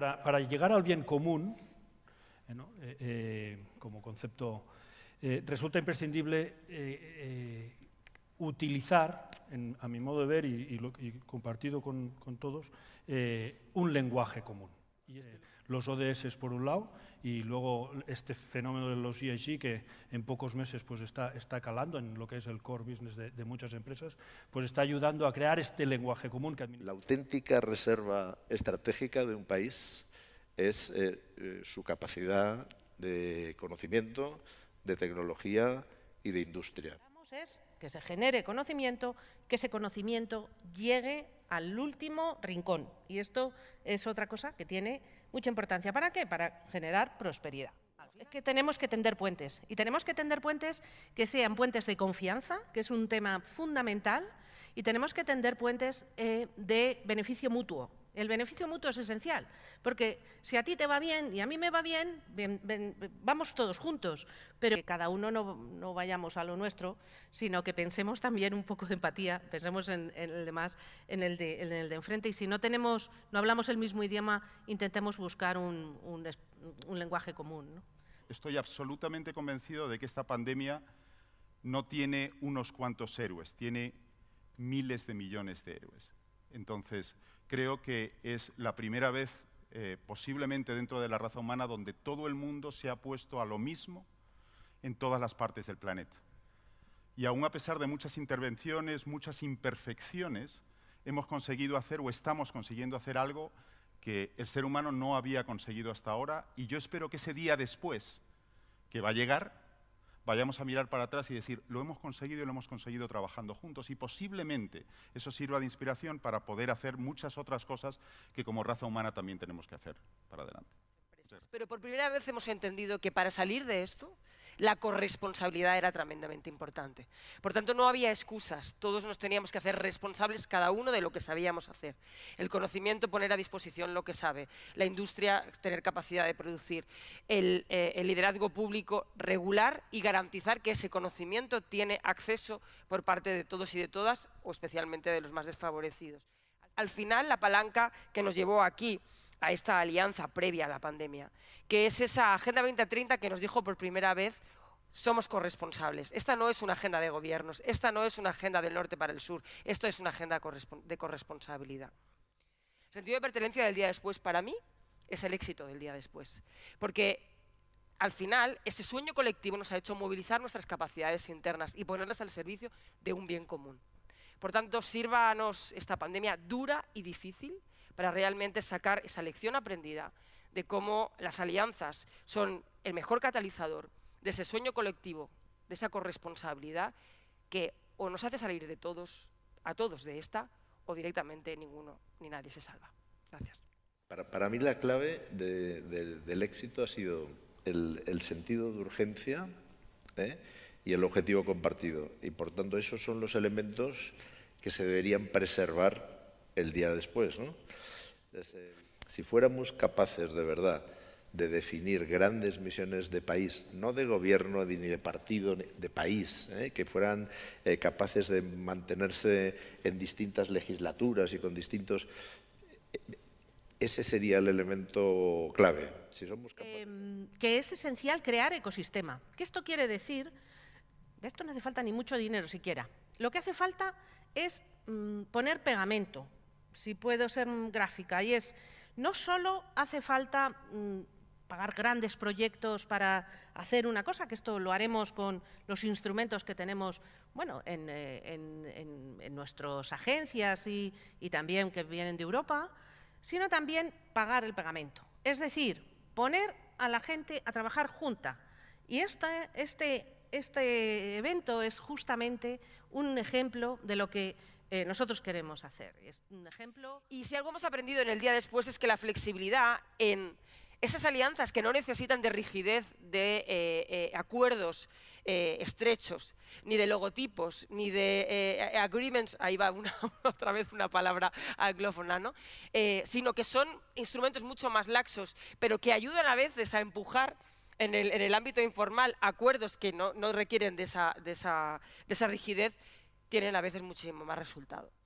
para, llegar al bien común, eh, eh, eh, como concepto, resulta imprescindible utilizar, a mi modo de ver y, compartido con todos, un lenguaje común. Este eh, los ODS por un lado y luego este fenómeno de los ESG que en pocos meses pues está, está calando en lo que es el core business de, muchas empresas, pues está ayudando a crear este lenguaje común. Que La auténtica reserva estratégica de un país es eh, eh, su capacidad de conocimiento, de tecnología y de industria es que se genere conocimiento, que ese conocimiento llegue al último rincón. Y esto es otra cosa que tiene mucha importancia. ¿Para qué? Para generar prosperidad. Es que tenemos que tender puentes y tenemos que tender puentes que sean puentes de confianza, que es un tema fundamental, y tenemos que tender puentes eh, de beneficio mutuo, el beneficio mutuo es esencial, porque si a ti te va bien y a mí me va bien, vamos todos juntos, pero que cada uno no, vayamos a lo nuestro, sino que pensemos también un poco de empatía, pensemos en, el demás, en el de, en el de enfrente, y si no tenemos, no hablamos el mismo idioma, intentemos buscar un, lenguaje común. Estoy absolutamente convencido de que esta pandemia no tiene unos cuantos héroes, tiene miles de millones de héroes. Entonces, creo que es la primera vez eh, posiblemente dentro de la raza humana donde todo el mundo se ha puesto a lo mismo en todas las partes del planeta. Y aún a pesar de muchas intervenciones, muchas imperfecciones, hemos conseguido hacer o estamos consiguiendo hacer algo que el ser humano no había conseguido hasta ahora y yo espero que ese día después, que va a llegar, vayamos a mirar para atrás y decir, lo hemos conseguido y lo hemos conseguido trabajando juntos y posiblemente eso sirva de inspiración para poder hacer muchas otras cosas que como raza humana también tenemos que hacer para adelante. Pero por primera vez hemos entendido que para salir de esto la corresponsabilidad era tremendamente importante. Por tanto, no había excusas, todos nos teníamos que hacer responsables cada uno de lo que sabíamos hacer. El conocimiento, poner a disposición lo que sabe, la industria, tener capacidad de producir, el, eh, liderazgo público, regular y garantizar que ese conocimiento tiene acceso por parte de todos y de todas, o especialmente de los más desfavorecidos. Al final, la palanca que nos llevó aquí a esta alianza previa a la pandemia, que es esa Agenda 2030 que nos dijo por primera vez somos corresponsables. Esta no es una agenda de gobiernos, esta no es una agenda del norte para el sur, esto es una agenda de corresponsabilidad. El sentido de pertenencia del día después para mí es el éxito del día después, porque al final ese sueño colectivo nos ha hecho movilizar nuestras capacidades internas y ponerlas al servicio de un bien común. Por tanto, sírvanos esta pandemia dura y difícil para realmente sacar esa lección aprendida de cómo las alianzas son el mejor catalizador de ese sueño colectivo, de esa corresponsabilidad que o nos hace salir de todos, a todos de esta, o directamente ninguno ni nadie se salva. Gracias. Para, mí la clave del éxito ha sido el, sentido de urgencia ¿eh? y el objetivo compartido. Y por tanto esos son los elementos que se deberían preservar el día después. ¿no? Eh, si fuéramos capaces de verdad de definir grandes misiones de país, no de gobierno ni de partido, de país, ¿eh? que fueran eh, capaces de mantenerse en distintas legislaturas y con distintos... Ese sería el elemento clave. Si em, que es esencial crear ecosistema. ¿Qué esto quiere decir, esto no hace falta ni mucho dinero siquiera. Lo que hace falta es mm, poner pegamento, si puedo ser gráfica, y es, no solo hace falta mm, pagar grandes proyectos para hacer una cosa, que esto lo haremos con los instrumentos que tenemos bueno, en, eh, nuestras agencias y, también que vienen de Europa, sino también pagar el pegamento. Es decir, poner a la gente a trabajar junta. Y este, este evento es justamente un ejemplo de lo que eh, nosotros queremos hacer. Es un ejemplo. Y si algo hemos aprendido en el día después es que la flexibilidad en esas alianzas que no necesitan de rigidez de eh, eh, acuerdos estrechos, ni de logotipos, ni de agreements, ahí va otra vez una palabra anglófona, sino que son instrumentos mucho más laxos, pero que ayudan a veces a empujar en el, ámbito informal acuerdos que no, requieren de de esa, de esa rigidez tienen a veces muchísimo más resultado.